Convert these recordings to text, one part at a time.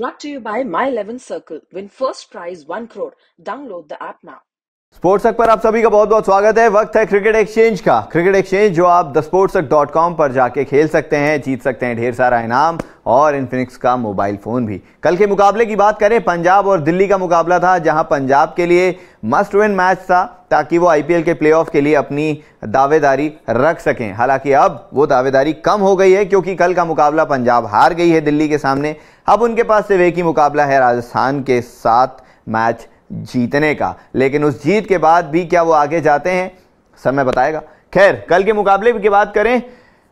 brought to you by My 11 Circle. Win first prize one crore. Download the app now. Sports Tak पर आप सभी का बहुत बहुत स्वागत है वक्त है क्रिकेट एक्सचेंज का क्रिकेट एक्सचेंज जो आप द स्पोर्ट्स पर जाके खेल सकते हैं जीत सकते हैं ढेर सारा इनाम और इन्फिनिक्स का मोबाइल फ़ोन भी कल के मुकाबले की बात करें पंजाब और दिल्ली का मुकाबला था जहां पंजाब के लिए मस्ट विन मैच था ताकि वो आईपीएल के प्लेऑफ के लिए अपनी दावेदारी रख सकें हालांकि अब वो दावेदारी कम हो गई है क्योंकि कल का मुकाबला पंजाब हार गई है दिल्ली के सामने अब उनके पास सिर्फ एक ही मुकाबला है राजस्थान के साथ मैच जीतने का लेकिन उस जीत के बाद भी क्या वो आगे जाते हैं समय बताएगा खैर कल के मुकाबले की बात करें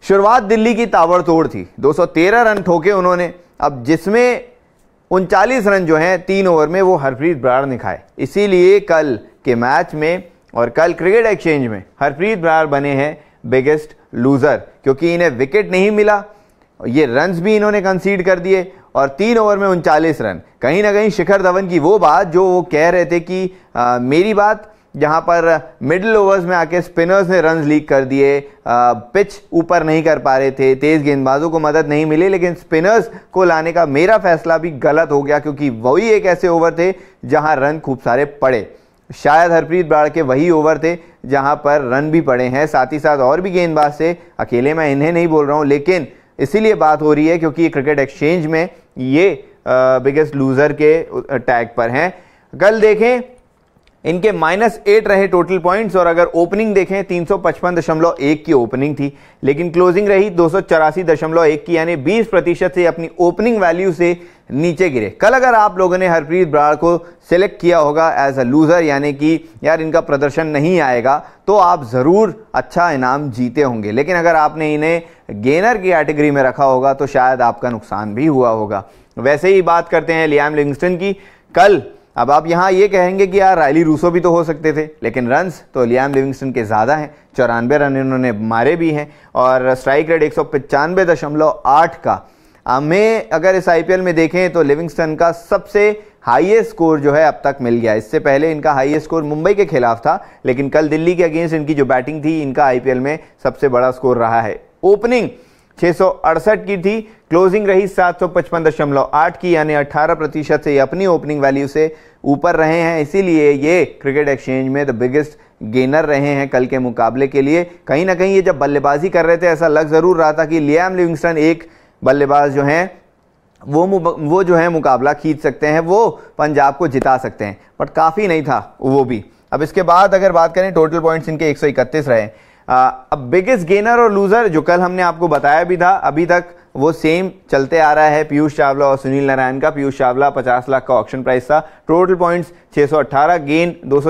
शुरुआत दिल्ली की ताबड़तोड़ थी 213 रन ठोके उन्होंने अब जिसमें उनचालीस रन जो हैं तीन ओवर में वो हरप्रीत ब्रार ने खाए इसीलिए कल के मैच में और कल क्रिकेट एक्सचेंज में हरप्रीत ब्रार बने हैं बिगेस्ट लूज़र क्योंकि इन्हें विकेट नहीं मिला ये रन्स भी इन्होंने कंसीड कर दिए और तीन ओवर में उनचालीस रन कहीं ना कहीं शिखर धवन की वो बात जो वो कह रहे थे कि आ, मेरी बात जहां पर मिडिल ओवर्स में आके स्पिनर्स ने रन लीक कर दिए पिच ऊपर नहीं कर पा रहे थे तेज़ गेंदबाजों को मदद नहीं मिली लेकिन स्पिनर्स को लाने का मेरा फैसला भी गलत हो गया क्योंकि वही एक ऐसे ओवर थे जहां रन खूब सारे पड़े शायद हरप्रीत बाड़ के वही ओवर थे जहां पर रन भी पड़े हैं साथ ही साथ और भी गेंदबाज थे अकेले मैं इन्हें नहीं बोल रहा हूँ लेकिन इसीलिए बात हो रही है क्योंकि क्रिकेट एक्सचेंज में ये बिगेस्ट लूज़र के टैग पर हैं कल देखें इनके माइनस एट रहे टोटल पॉइंट्स और अगर ओपनिंग देखें तीन सौ पचपन दशमलव एक की ओपनिंग थी लेकिन क्लोजिंग रही दो सौ चौरासी दशमलव एक की यानी बीस प्रतिशत से अपनी ओपनिंग वैल्यू से नीचे गिरे कल अगर आप लोगों ने हरप्रीत ब्राड़ को सिलेक्ट किया होगा एज अ लूज़र यानी कि यार इनका प्रदर्शन नहीं आएगा तो आप ज़रूर अच्छा इनाम जीते होंगे लेकिन अगर आपने इन्हें गेनर की कैटेगरी में रखा होगा तो शायद आपका नुकसान भी हुआ होगा वैसे ही बात करते हैं लियाम लिंगस्टन की कल अब आप यहाँ ये कहेंगे कि यार रैली रूसो भी तो हो सकते थे लेकिन रन्स तो लियाम लिविंगस्टन के ज़्यादा हैं चौरानवे रन इन्होंने मारे भी हैं और स्ट्राइक रेट एक का हमें अगर इस आई में देखें तो लिविंगस्टन का सबसे हाईएस्ट स्कोर जो है अब तक मिल गया इससे पहले इनका हाईएस्ट स्कोर मुंबई के खिलाफ था लेकिन कल दिल्ली के अगेंस्ट इनकी जो बैटिंग थी इनका आईपीएल में सबसे बड़ा स्कोर रहा है ओपनिंग छः की थी क्लोजिंग रही आठ की यानी 18 प्रतिशत से अपनी ओपनिंग वैल्यू से ऊपर रहे हैं इसीलिए ये क्रिकेट एक्सचेंज में द बिगेस्ट गेनर रहे हैं कल के मुकाबले के लिए कहीं ना कहीं ये जब बल्लेबाजी कर रहे थे ऐसा लग ज़रूर रहा था कि लियाम लिविंगस्टन एक बल्लेबाज जो हैं वो वो जो है मुकाबला खींच सकते हैं वो पंजाब को जिता सकते हैं बट काफ़ी नहीं था वो भी अब इसके बाद अगर बात करें टोटल पॉइंट्स इनके 131 रहे अब बिगेस्ट गेनर और लूज़र जो कल हमने आपको बताया भी था अभी तक वो सेम चलते आ रहा है पीयूष चावला और सुनील नारायण का पीयूष चावला 50 लाख का ऑप्शन प्राइस था टोटल पॉइंट्स 618 गेन दो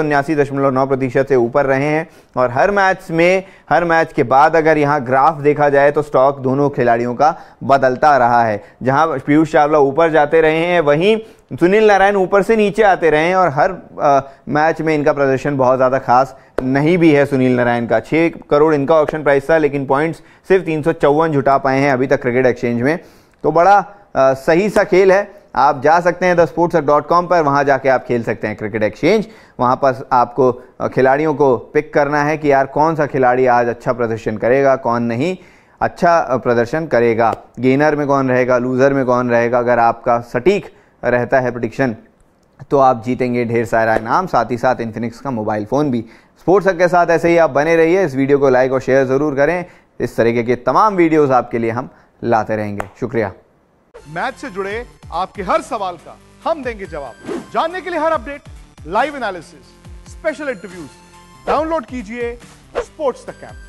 प्रतिशत से ऊपर रहे हैं और हर मैच में हर मैच के बाद अगर यहाँ ग्राफ देखा जाए तो स्टॉक दोनों खिलाड़ियों का बदलता रहा है जहाँ पीयूष चावला ऊपर जाते रहे हैं वहीं सुनील नारायण ऊपर से नीचे आते रहे हैं और हर आ, मैच में इनका प्रदर्शन बहुत ज़्यादा खास नहीं भी है सुनील नारायण का छः करोड़ इनका ऑप्शन प्राइस था लेकिन पॉइंट्स सिर्फ तीन जुटा पाए हैं अभी तक क्रिकेट एक्सचेंज में तो बड़ा आ, सही सा खेल है आप जा सकते हैं द स्पोर्ट्स डॉट कॉम पर वहाँ जाके आप खेल सकते हैं क्रिकेट एक्सचेंज वहाँ पर आपको खिलाड़ियों को पिक करना है कि यार कौन सा खिलाड़ी आज अच्छा प्रदर्शन करेगा कौन नहीं अच्छा प्रदर्शन करेगा गेनर में कौन रहेगा लूज़र में कौन रहेगा अगर आपका सटीक रहता है प्रडिक्शन तो आप जीतेंगे ढेर सारा इनाम साथ ही साथ इन्फिनिक्स का मोबाइल फ़ोन भी स्पोर्ट्स हक के साथ ऐसे ही आप बने रहिए इस वीडियो को लाइक और शेयर ज़रूर करें इस तरीके के तमाम वीडियोस आपके लिए हम लाते रहेंगे शुक्रिया मैच से जुड़े आपके हर सवाल का हम देंगे जवाब जानने के लिए हर update live analysis special interviews download कीजिए स्पोर्ट्स तक कैंप